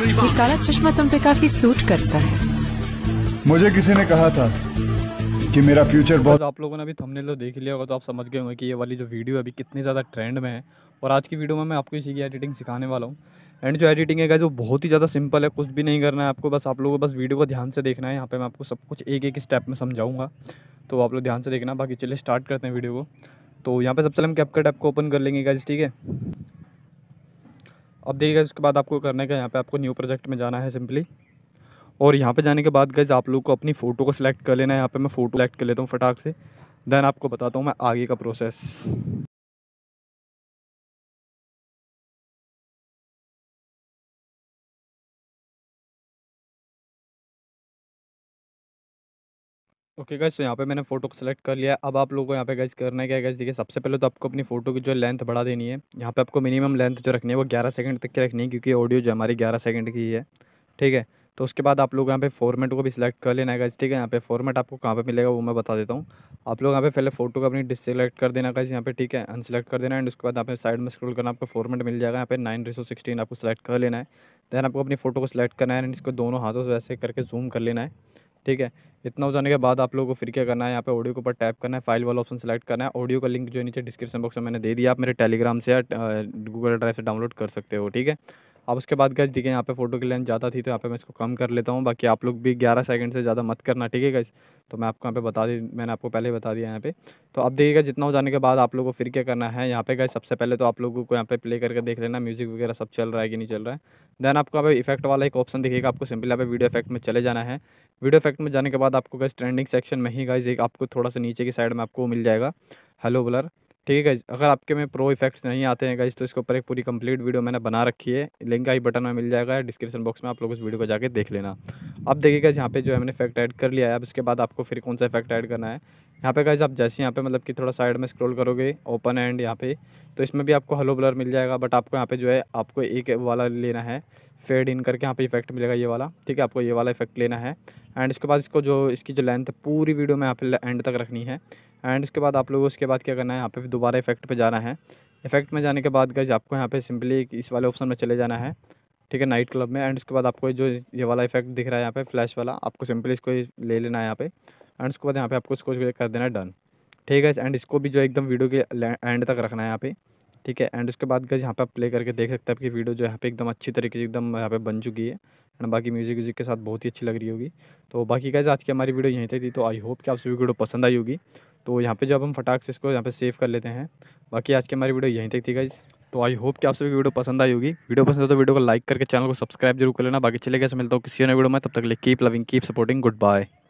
ये काला चश्मा तुम पे काफी सूट करता है मुझे किसी ने कहा था कि मेरा फ्यूचर बहुत आप लोगों ने अभी थंबनेल तो देख लिया होगा तो आप समझ गए होंगे कि ये वाली जो वीडियो अभी कितनी ज़्यादा ट्रेंड में है और आज की वीडियो में मैं आपको इसी की एडिटिंग सिखाने वाला हूँ एंड जो एडिटिंग है जो बहुत ही ज़्यादा सिंपल है कुछ भी नहीं करना है आपको बस आप लोगों को बस वीडियो को ध्यान से देखना है यहाँ पे मैं आपको सब कुछ एक एक स्टेप में समझाऊंगा तो आप लोग ध्यान से देखना बाकी चलिए स्टार्ट करते हैं वीडियो को तो यहाँ पे सबसे हम कैपकट ऐप को ओपन कर लेंगे गाइज ठीक है अब देखिएगा उसके बाद आपको करने का यहाँ पे आपको न्यू प्रोजेक्ट में जाना है सिंपली और यहाँ पे जाने के बाद गज आप लोग को अपनी फ़ोटो को सिलेक्ट कर लेना है यहाँ पे मैं फ़ोटो सेलेक्ट कर लेता हूँ फटाक से देन आपको बताता हूँ मैं आगे का प्रोसेस ओके गैस तो यहाँ पे मैंने फोटो को सेलेक्ट कर लिया अब आप लोगों को यहाँ पे गैस करना है क्या गैस देखिए सबसे पहले तो आपको अपनी फोटो की जो लेंथ बढ़ा देनी है यहाँ पे आपको मिनिमम लेंथ जो रखनी है वो 11 सेकंड तक की रखनी है क्योंकि ऑडियो जो हमारी 11 सेकंड की है ठीक है तो उसके बाद आप लोग यहाँ पे फॉर्मेट को भी सिलेक्ट कर लेना है गैस ठीक है यहाँ पे फॉर्मेट आपको कहाँ पे मिलेगा वो मैं बता देता हूँ आप लोग यहाँ पे पहले फोटो को अपनी डिसलेक्ट कर देना गैस यहाँ पे ठीक है अनसेलेक्ट कर देना एंड उसके बाद यहाँ पे साइड में स्क्रॉल करना आपको फॉर्मेट मिल जाएगा यहाँ पे नाइन रेसो सिक्सटीन आपको सेलेक्ट कर लेना है देन आपको अपनी फोटो को सिलेक्ट करना है एंड इसको दोनों हाथों से वैसे करके जूम कर लेना है ठीक है इतना हो जाने के बाद आप लोगों को फिर क्या करना है यहाँ पे ऑडियो के ऊपर टैप करना है फाइल वाला ऑप्शन सेलेक्ट करना है ऑडियो का लिंक जो नीचे डिस्क्रिप्शन बॉक्स में मैंने दे दिया आप मेरे टेलीग्राम से या गूगल ड्राइव से डाउनलोड कर सकते हो ठीक है आप उसके बाद गज देखिए यहाँ पे फ़ोटो की लेंथ ज़्यादा थी तो यहाँ पे मैं इसको कम कर लेता हूँ बाकी आप लोग भी 11 सेकंड से ज़्यादा मत करना ठीक है गज तो मैं आपको यहाँ पे बता दी मैंने आपको पहले ही बता दिया यहाँ पे तो आप देखिएगा जितना हो जाने के बाद आप लोगों को फिर क्या करना है यहाँ पे गए सबसे पहले तो आप लोगों को यहाँ पे प्ले करके देख लेना म्यूज़िक वगैरह सब चल रहा है कि नहीं चल रहा है देन आपको यहाँ पे इफेक्ट वाला एक ऑप्शन देखिएगा आपको सिंपल यहाँ पे वीडियो इफेक्ट में चले जाना है वीडियो इफेक्ट में जाने के बाद आपको गए ट्रेंडिंग सेक्शन में ही गाइज एक आपको थोड़ा सा नीचे की साइड में आपको मिल जाएगा हेलो ब्लर ठीक है गाइज अगर आपके में प्रो इफेक्ट्स नहीं आते हैं गाइज तो इसके ऊपर एक पूरी कंप्लीट वीडियो मैंने बना रखी है लिंक आई बटन में मिल जाएगा डिस्क्रिप्शन बॉक्स में आप लोग उस वीडियो को जाके देख लेना अब देखिएगा यहाँ पे जो है मैंने इफेक्ट ऐड कर लिया है अब उसके बाद आपको फिर कौन सा इफेक्ट ऐड करना है यहाँ पे गाइज आप जैसे यहाँ पे मतलब कि थोड़ा साइड में स्क्रोल करोगे ओपन एंड यहाँ पे तो इसमें भी आपको हलो ब्लर मिल जाएगा बट आपको यहाँ पे जो है आपको एक वाला लेना है फेड इन करके यहाँ पे इफेक्ट मिलेगा ये वाला ठीक है आपको ये वाला इफेक्ट लेना है एंड इसके बाद इसको जो इसकी जो लेंथ पूरी वीडियो में यहाँ पे एंड तक रखनी है एंड उसके बाद आप लोगों उसके बाद क्या करना है यहाँ पे दोबारा इफेक्ट पे जाना है इफेक्ट में जाने के बाद गज आपको यहाँ पे सिंपली इस वाले ऑप्शन में चले जाना है ठीक है नाइट क्लब में एंड उसके बाद आपको जो ये वाला इफेक्ट दिख रहा है यहाँ पे फ्लैश वाला आपको सिंपली इसको ले लेना है यहाँ पे एंड उसके बाद यहाँ पे आपको इसको कर देना है डन ठीक है एंड इसको भी जो एकदम वीडियो के एंड तक रखना है यहाँ पे ठीक है एंड उसके बाद गज यहाँ पे आप प्ले करके देख सकते हैं आपकी वीडियो जो यहाँ पे एकदम अच्छी तरीके से एकदम यहाँ पे बन चुकी है एंड बाकी म्यूजिक व्यूजिक के साथ बहुत ही अच्छी लग रही होगी तो बाकी गज आज की हमारी वीडियो यहीं तक थी तो आई होप कि आप सभी वीडियो पसंद आई होगी तो यहाँ पे जब हम फटाक से इसको यहाँ पे सेव कर लेते हैं बाकी आज की हमारी वीडियो यहीं तक थी गाइज़ तो आई होप कि आप सभी वीडियो पसंद आई होगी वीडियो पसंद है तो वीडियो को लाइक करके चैनल को सब्सक्राइब जरूर कर लेना बाकी चले गए मिलता हूँ किसी ने वीडियो में तब तक ले keep loving keep supporting good bye